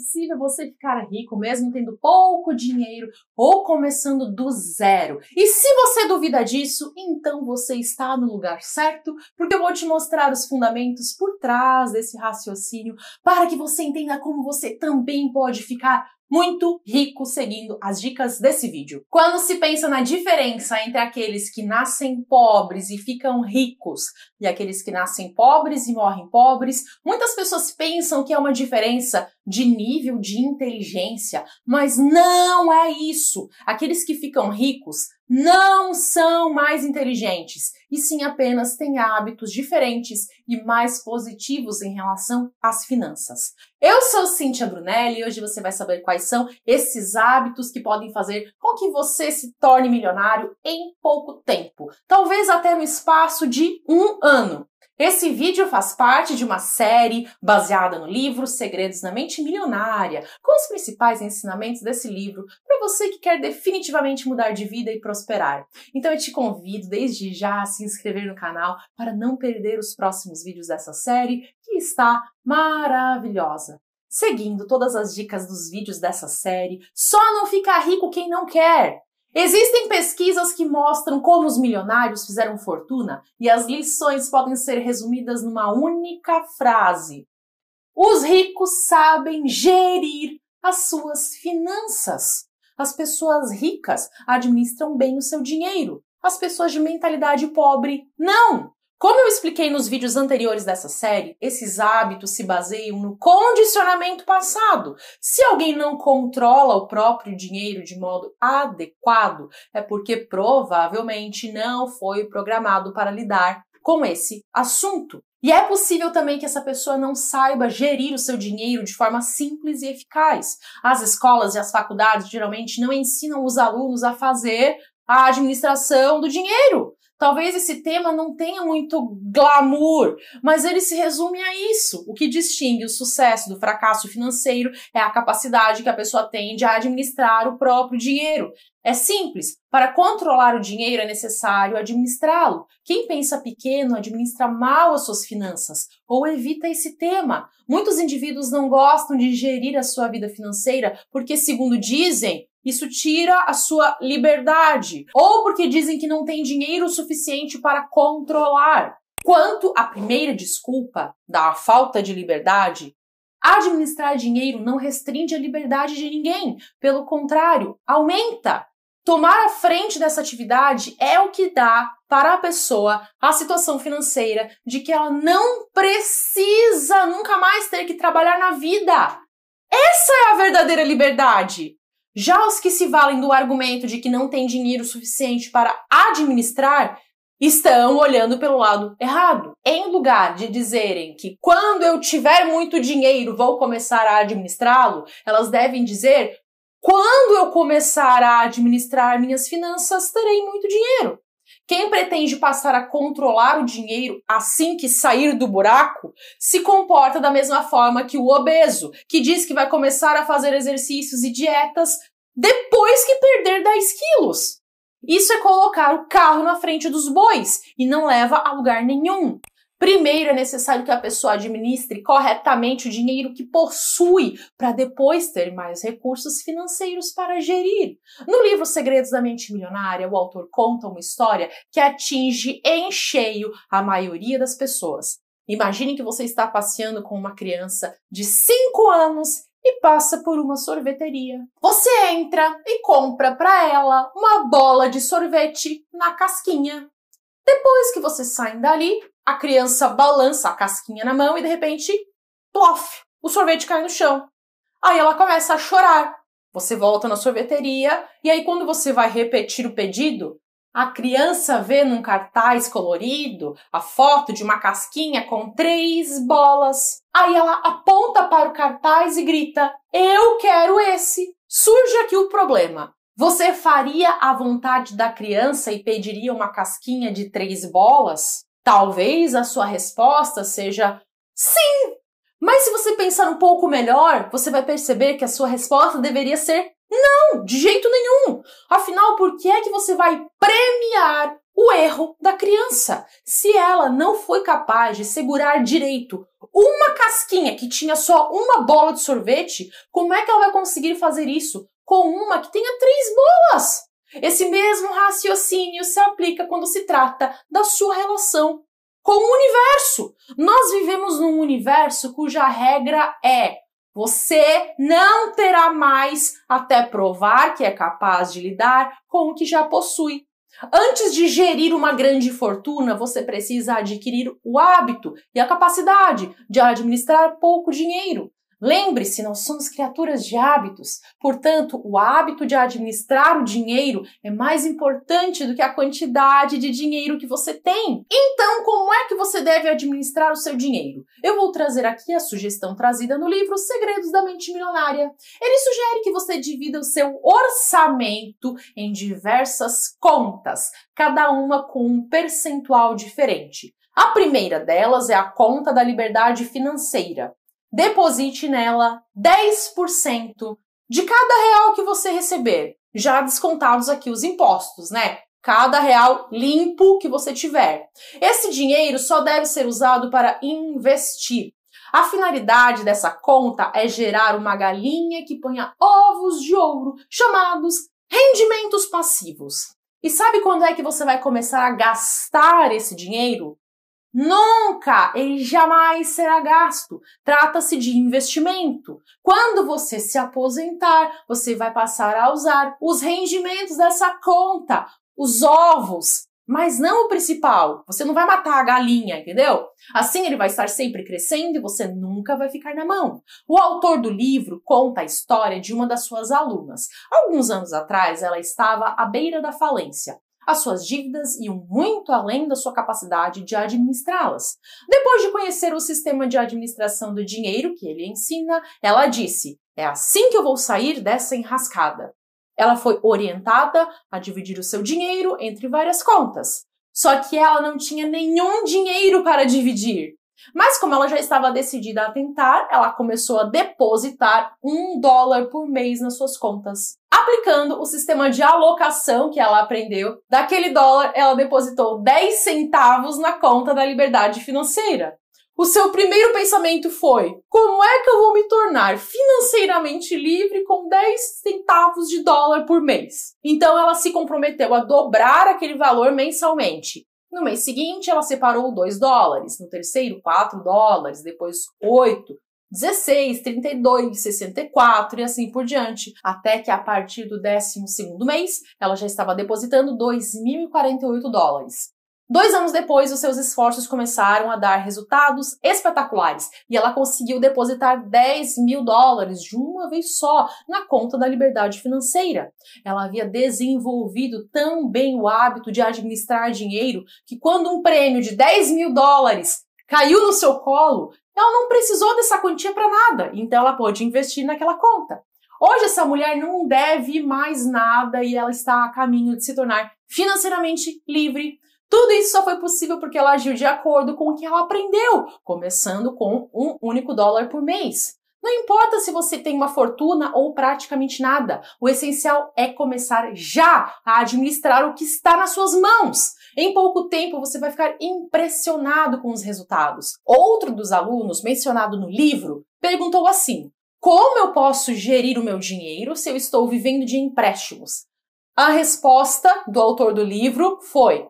possível você ficar rico mesmo tendo pouco dinheiro ou começando do zero. E se você duvida disso, então você está no lugar certo, porque eu vou te mostrar os fundamentos por trás desse raciocínio para que você entenda como você também pode ficar muito rico seguindo as dicas desse vídeo. Quando se pensa na diferença entre aqueles que nascem pobres e ficam ricos e aqueles que nascem pobres e morrem pobres, muitas pessoas pensam que é uma diferença de nível de inteligência, mas não é isso. Aqueles que ficam ricos não são mais inteligentes, e sim apenas têm hábitos diferentes e mais positivos em relação às finanças. Eu sou Cíntia Brunelli e hoje você vai saber quais são esses hábitos que podem fazer com que você se torne milionário em pouco tempo, talvez até no espaço de um ano. Esse vídeo faz parte de uma série baseada no livro Segredos na Mente Milionária, com os principais ensinamentos desse livro para você que quer definitivamente mudar de vida e prosperar. Então eu te convido desde já a se inscrever no canal para não perder os próximos vídeos dessa série que está maravilhosa. Seguindo todas as dicas dos vídeos dessa série, só não fica rico quem não quer. Existem pesquisas que mostram como os milionários fizeram fortuna e as lições podem ser resumidas numa única frase: Os ricos sabem gerir as suas finanças. As pessoas ricas administram bem o seu dinheiro. As pessoas de mentalidade pobre não. Como eu expliquei nos vídeos anteriores dessa série, esses hábitos se baseiam no condicionamento passado. Se alguém não controla o próprio dinheiro de modo adequado, é porque provavelmente não foi programado para lidar com esse assunto. E é possível também que essa pessoa não saiba gerir o seu dinheiro de forma simples e eficaz. As escolas e as faculdades geralmente não ensinam os alunos a fazer a administração do dinheiro. Talvez esse tema não tenha muito glamour, mas ele se resume a isso. O que distingue o sucesso do fracasso financeiro é a capacidade que a pessoa tem de administrar o próprio dinheiro. É simples. Para controlar o dinheiro é necessário administrá-lo. Quem pensa pequeno administra mal as suas finanças ou evita esse tema. Muitos indivíduos não gostam de gerir a sua vida financeira porque, segundo dizem, isso tira a sua liberdade. Ou porque dizem que não tem dinheiro suficiente para controlar. Quanto à primeira desculpa da falta de liberdade, administrar dinheiro não restringe a liberdade de ninguém. Pelo contrário, aumenta. Tomar a frente dessa atividade é o que dá para a pessoa a situação financeira de que ela não precisa nunca mais ter que trabalhar na vida. Essa é a verdadeira liberdade. Já os que se valem do argumento de que não tem dinheiro suficiente para administrar estão olhando pelo lado errado. Em lugar de dizerem que quando eu tiver muito dinheiro vou começar a administrá-lo, elas devem dizer quando eu começar a administrar minhas finanças terei muito dinheiro. Quem pretende passar a controlar o dinheiro assim que sair do buraco se comporta da mesma forma que o obeso, que diz que vai começar a fazer exercícios e dietas depois que perder 10 quilos. Isso é colocar o carro na frente dos bois e não leva a lugar nenhum. Primeiro é necessário que a pessoa administre corretamente o dinheiro que possui para depois ter mais recursos financeiros para gerir. No livro Segredos da Mente Milionária, o autor conta uma história que atinge em cheio a maioria das pessoas. Imagine que você está passeando com uma criança de 5 anos e passa por uma sorveteria. Você entra e compra para ela uma bola de sorvete na casquinha. Depois que vocês saem dali, a criança balança a casquinha na mão e de repente, plof, o sorvete cai no chão. Aí ela começa a chorar. Você volta na sorveteria e aí quando você vai repetir o pedido, a criança vê num cartaz colorido a foto de uma casquinha com três bolas. Aí ela aponta para o cartaz e grita: Eu quero esse! Surge aqui o problema. Você faria a vontade da criança e pediria uma casquinha de três bolas? Talvez a sua resposta seja sim! Mas se você pensar um pouco melhor, você vai perceber que a sua resposta deveria ser não, de jeito nenhum! Afinal, por que é que você vai premiar o erro da criança? Se ela não foi capaz de segurar direito uma casquinha que tinha só uma bola de sorvete, como é que ela vai conseguir fazer isso com uma que tenha três bolas. Esse mesmo raciocínio se aplica quando se trata da sua relação com o universo. Nós vivemos num universo cuja regra é você não terá mais até provar que é capaz de lidar com o que já possui. Antes de gerir uma grande fortuna, você precisa adquirir o hábito e a capacidade de administrar pouco dinheiro. Lembre-se, nós somos criaturas de hábitos, portanto, o hábito de administrar o dinheiro é mais importante do que a quantidade de dinheiro que você tem. Então, como é que você deve administrar o seu dinheiro? Eu vou trazer aqui a sugestão trazida no livro Segredos da Mente Milionária. Ele sugere que você divida o seu orçamento em diversas contas, cada uma com um percentual diferente. A primeira delas é a conta da liberdade financeira deposite nela 10% de cada real que você receber, já descontados aqui os impostos, né? Cada real limpo que você tiver. Esse dinheiro só deve ser usado para investir. A finalidade dessa conta é gerar uma galinha que ponha ovos de ouro, chamados rendimentos passivos. E sabe quando é que você vai começar a gastar esse dinheiro? Nunca ele jamais será gasto. Trata-se de investimento. Quando você se aposentar, você vai passar a usar os rendimentos dessa conta, os ovos, mas não o principal. Você não vai matar a galinha, entendeu? Assim ele vai estar sempre crescendo e você nunca vai ficar na mão. O autor do livro conta a história de uma das suas alunas. Alguns anos atrás, ela estava à beira da falência as suas dívidas iam muito além da sua capacidade de administrá-las. Depois de conhecer o sistema de administração do dinheiro que ele ensina, ela disse: É assim que eu vou sair dessa enrascada. Ela foi orientada a dividir o seu dinheiro entre várias contas. Só que ela não tinha nenhum dinheiro para dividir. Mas como ela já estava decidida a tentar, ela começou a depositar um dólar por mês nas suas contas. Aplicando o sistema de alocação que ela aprendeu, daquele dólar ela depositou 10 centavos na conta da liberdade financeira. O seu primeiro pensamento foi: como é que eu vou me tornar financeiramente livre com 10 centavos de dólar por mês? Então ela se comprometeu a dobrar aquele valor mensalmente. No mês seguinte, ela separou 2 dólares, no terceiro, 4 dólares, depois 8, 16, 32, 64 e assim por diante, até que a partir do 12 mês, ela já estava depositando 2.048 dólares. Dois anos depois, os seus esforços começaram a dar resultados espetaculares e ela conseguiu depositar 10 mil dólares de uma vez só na conta da liberdade financeira. Ela havia desenvolvido tão bem o hábito de administrar dinheiro que, quando um prêmio de 10 mil dólares caiu no seu colo, ela não precisou dessa quantia para nada, então ela pôde investir naquela conta. Hoje essa mulher não deve mais nada e ela está a caminho de se tornar financeiramente livre, tudo isso só foi possível porque ela agiu de acordo com o que ela aprendeu, começando com um único dólar por mês. Não importa se você tem uma fortuna ou praticamente nada, o essencial é começar já a administrar o que está nas suas mãos. Em pouco tempo você vai ficar impressionado com os resultados. Outro dos alunos, mencionado no livro, perguntou assim: Como eu posso gerir o meu dinheiro se eu estou vivendo de empréstimos? A resposta do autor do livro foi: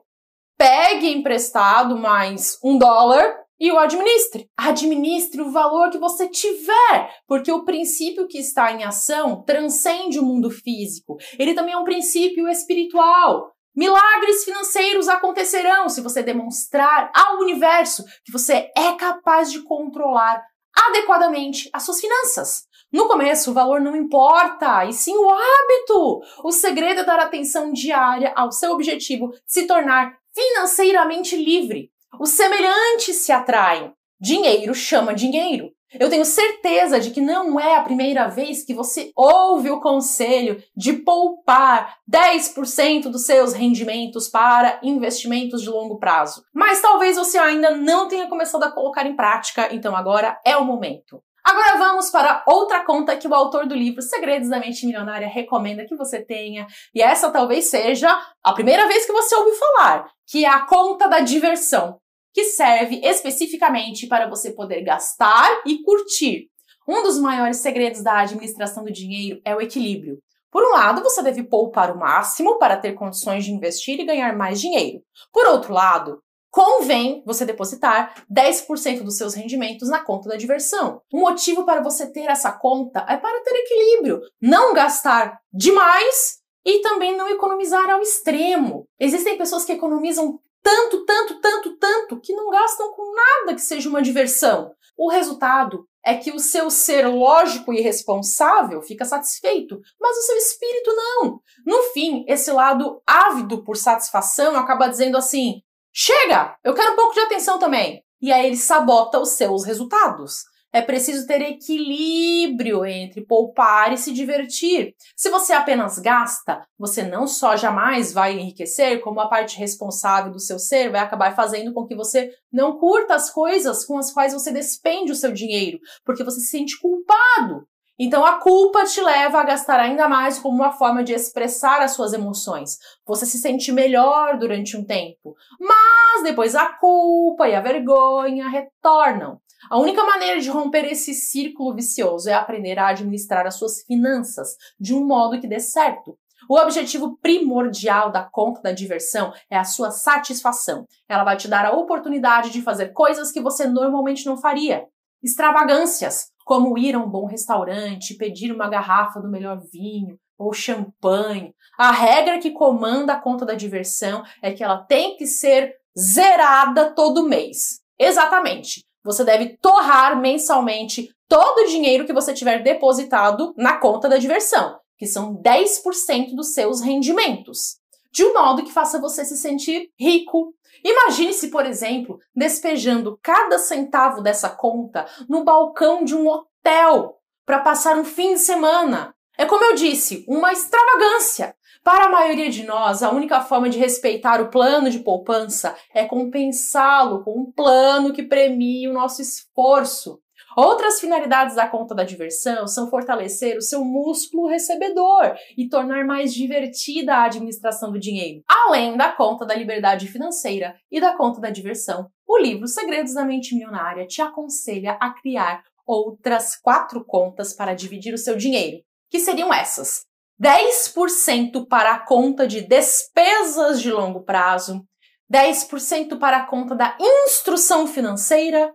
pegue emprestado mais um dólar e o administre. Administre o valor que você tiver, porque o princípio que está em ação transcende o mundo físico. Ele também é um princípio espiritual. Milagres financeiros acontecerão se você demonstrar ao universo que você é capaz de controlar adequadamente as suas finanças. No começo, o valor não importa, e sim o hábito. O segredo é dar atenção diária ao seu objetivo se tornar financeiramente livre. Os semelhantes se atraem. Dinheiro chama dinheiro. Eu tenho certeza de que não é a primeira vez que você ouve o conselho de poupar 10% dos seus rendimentos para investimentos de longo prazo. Mas talvez você ainda não tenha começado a colocar em prática, então agora é o momento. Agora vamos para outra conta que o autor do livro Segredos da Mente Milionária recomenda que você tenha, e essa talvez seja a primeira vez que você ouve falar, que é a conta da diversão, que serve especificamente para você poder gastar e curtir. Um dos maiores segredos da administração do dinheiro é o equilíbrio. Por um lado, você deve poupar o máximo para ter condições de investir e ganhar mais dinheiro. Por outro lado, convém você depositar 10% dos seus rendimentos na conta da diversão. O motivo para você ter essa conta é para ter equilíbrio, não gastar demais e também não economizar ao extremo. Existem pessoas que economizam tanto, tanto, tanto, tanto que não gastam com nada que seja uma diversão. O resultado é que o seu ser lógico e responsável fica satisfeito, mas o seu espírito não. No fim, esse lado ávido por satisfação acaba dizendo assim: Chega! Eu quero um pouco de atenção também. E aí ele sabota os seus resultados. É preciso ter equilíbrio entre poupar e se divertir. Se você apenas gasta, você não só jamais vai enriquecer, como a parte responsável do seu ser vai acabar fazendo com que você não curta as coisas com as quais você despende o seu dinheiro, porque você se sente culpado então a culpa te leva a gastar ainda mais como uma forma de expressar as suas emoções. Você se sente melhor durante um tempo, mas depois a culpa e a vergonha retornam. A única maneira de romper esse círculo vicioso é aprender a administrar as suas finanças de um modo que dê certo. O objetivo primordial da conta da diversão é a sua satisfação. Ela vai te dar a oportunidade de fazer coisas que você normalmente não faria. Extravagâncias, como ir a um bom restaurante, pedir uma garrafa do melhor vinho ou champanhe. A regra que comanda a conta da diversão é que ela tem que ser zerada todo mês. Exatamente. Você deve torrar mensalmente todo o dinheiro que você tiver depositado na conta da diversão, que são 10% dos seus rendimentos de um modo que faça você se sentir rico. Imagine-se, por exemplo, despejando cada centavo dessa conta no balcão de um hotel para passar um fim de semana. É como eu disse, uma extravagância. Para a maioria de nós, a única forma de respeitar o plano de poupança é compensá-lo com um plano que premie o nosso esforço. Outras finalidades da conta da diversão são fortalecer o seu músculo recebedor e tornar mais divertida a administração do dinheiro, além da conta da liberdade financeira e da conta da diversão. O livro Segredos da Mente Milionária te aconselha a criar outras quatro contas para dividir o seu dinheiro, que seriam essas: 10% para a conta de despesas de longo prazo, 10% para a conta da instrução financeira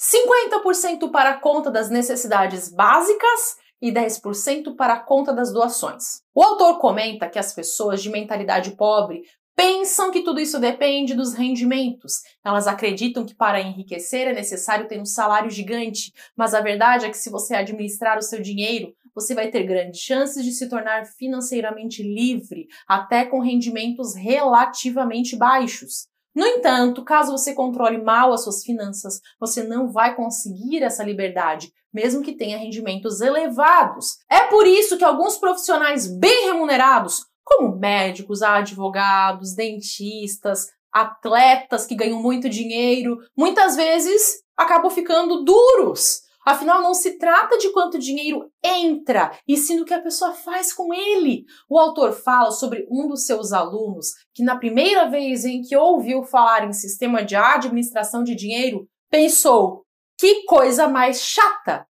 50% para a conta das necessidades básicas e 10% para a conta das doações. O autor comenta que as pessoas de mentalidade pobre pensam que tudo isso depende dos rendimentos. Elas acreditam que para enriquecer é necessário ter um salário gigante, mas a verdade é que se você administrar o seu dinheiro, você vai ter grandes chances de se tornar financeiramente livre, até com rendimentos relativamente baixos. No entanto, caso você controle mal as suas finanças, você não vai conseguir essa liberdade, mesmo que tenha rendimentos elevados. É por isso que alguns profissionais bem remunerados, como médicos, advogados, dentistas, atletas que ganham muito dinheiro, muitas vezes acabam ficando duros Afinal, não se trata de quanto dinheiro entra, e sim do que a pessoa faz com ele. O autor fala sobre um dos seus alunos que, na primeira vez em que ouviu falar em sistema de administração de dinheiro, pensou: que coisa mais chata!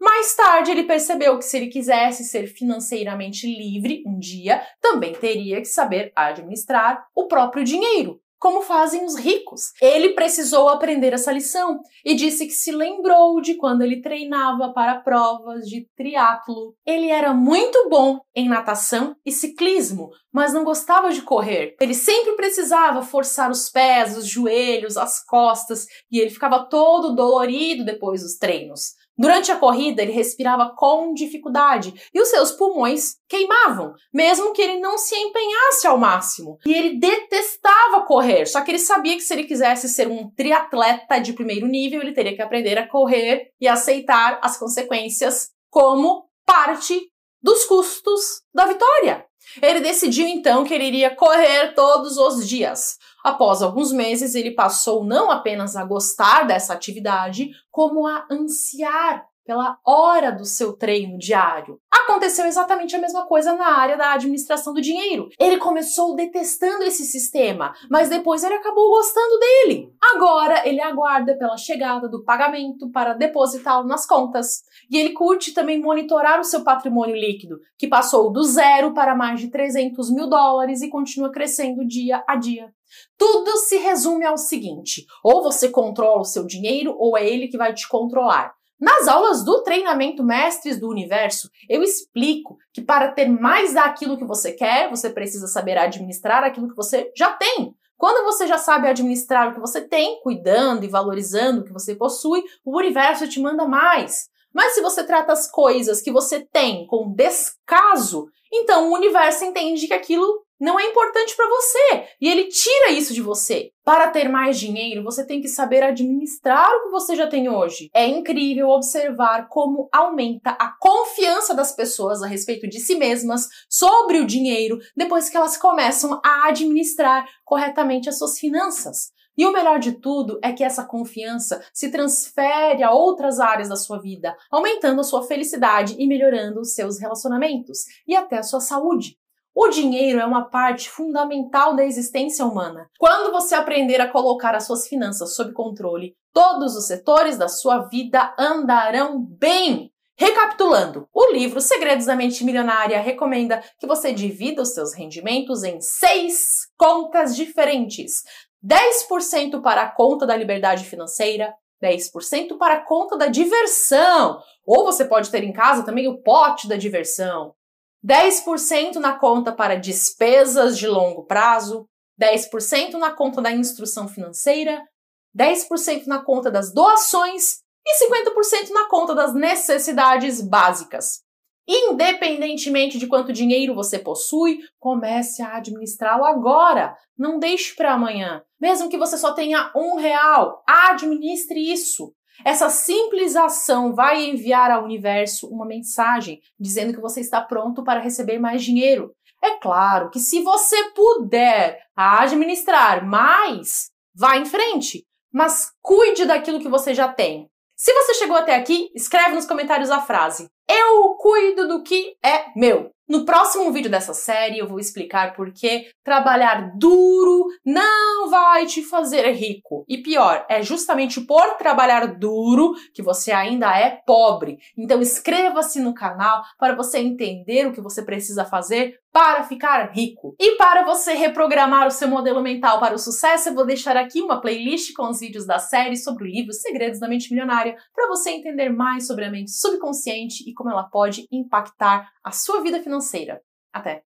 Mais tarde, ele percebeu que se ele quisesse ser financeiramente livre um dia, também teria que saber administrar o próprio dinheiro como fazem os ricos. Ele precisou aprender essa lição e disse que se lembrou de quando ele treinava para provas de triatlo. Ele era muito bom em natação e ciclismo, mas não gostava de correr. Ele sempre precisava forçar os pés, os joelhos, as costas e ele ficava todo dolorido depois dos treinos. Durante a corrida, ele respirava com dificuldade e os seus pulmões queimavam, mesmo que ele não se empenhasse ao máximo. E ele detestava correr, só que ele sabia que se ele quisesse ser um triatleta de primeiro nível, ele teria que aprender a correr e aceitar as consequências como parte dos custos da vitória. Ele decidiu então que ele iria correr todos os dias. Após alguns meses, ele passou não apenas a gostar dessa atividade, como a ansiar pela hora do seu treino diário. Aconteceu exatamente a mesma coisa na área da administração do dinheiro. Ele começou detestando esse sistema, mas depois ele acabou gostando dele. Agora ele aguarda pela chegada do pagamento para depositá-lo nas contas. E ele curte também monitorar o seu patrimônio líquido, que passou do zero para mais de 300 mil dólares e continua crescendo dia a dia. Tudo se resume ao seguinte: ou você controla o seu dinheiro, ou é ele que vai te controlar. Nas aulas do treinamento Mestres do Universo, eu explico que para ter mais daquilo que você quer, você precisa saber administrar aquilo que você já tem. Quando você já sabe administrar o que você tem, cuidando e valorizando o que você possui, o universo te manda mais. Mas se você trata as coisas que você tem com descaso, então o universo entende que aquilo não é importante para você e ele tira isso de você. Para ter mais dinheiro, você tem que saber administrar o que você já tem hoje. É incrível observar como aumenta a confiança das pessoas a respeito de si mesmas sobre o dinheiro depois que elas começam a administrar corretamente as suas finanças. E o melhor de tudo é que essa confiança se transfere a outras áreas da sua vida, aumentando a sua felicidade e melhorando os seus relacionamentos e até a sua saúde. O dinheiro é uma parte fundamental da existência humana. Quando você aprender a colocar as suas finanças sob controle, todos os setores da sua vida andarão bem. Recapitulando, o livro Segredos da Mente Milionária recomenda que você divida os seus rendimentos em seis contas diferentes: 10% para a conta da liberdade financeira, 10% para a conta da diversão. Ou você pode ter em casa também o pote da diversão. 10% na conta para despesas de longo prazo, 10% na conta da instrução financeira, 10% na conta das doações e 50% na conta das necessidades básicas. Independentemente de quanto dinheiro você possui, comece a administrá-lo agora. Não deixe para amanhã. Mesmo que você só tenha um real, administre isso. Essa simples ação vai enviar ao universo uma mensagem dizendo que você está pronto para receber mais dinheiro. É claro que se você puder administrar mais, vá em frente, mas cuide daquilo que você já tem. Se você chegou até aqui, escreve nos comentários a frase: Eu cuido do que é meu. No próximo vídeo dessa série eu vou explicar por que trabalhar duro não vai te fazer rico. E pior, é justamente por trabalhar duro que você ainda é pobre. Então inscreva-se no canal para você entender o que você precisa fazer para ficar rico. E para você reprogramar o seu modelo mental para o sucesso, eu vou deixar aqui uma playlist com os vídeos da série sobre o livro Segredos da Mente Milionária, para você entender mais sobre a mente subconsciente e como ela pode impactar a sua vida financeira financeira, até.